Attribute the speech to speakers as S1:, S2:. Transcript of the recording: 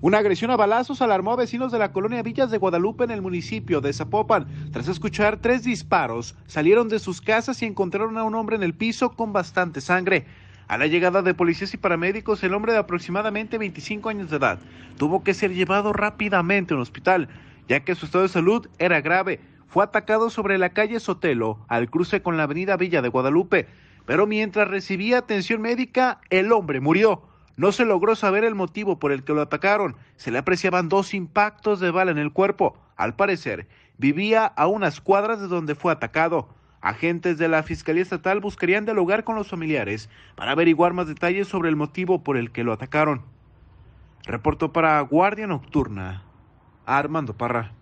S1: Una agresión a balazos alarmó a vecinos de la colonia Villas de Guadalupe en el municipio de Zapopan. Tras escuchar tres disparos, salieron de sus casas y encontraron a un hombre en el piso con bastante sangre. A la llegada de policías y paramédicos, el hombre de aproximadamente 25 años de edad tuvo que ser llevado rápidamente a un hospital, ya que su estado de salud era grave. Fue atacado sobre la calle Sotelo, al cruce con la avenida Villa de Guadalupe, pero mientras recibía atención médica, el hombre murió. No se logró saber el motivo por el que lo atacaron. Se le apreciaban dos impactos de bala en el cuerpo. Al parecer, vivía a unas cuadras de donde fue atacado. Agentes de la Fiscalía Estatal buscarían dialogar con los familiares para averiguar más detalles sobre el motivo por el que lo atacaron. Reportó para Guardia Nocturna, Armando Parra.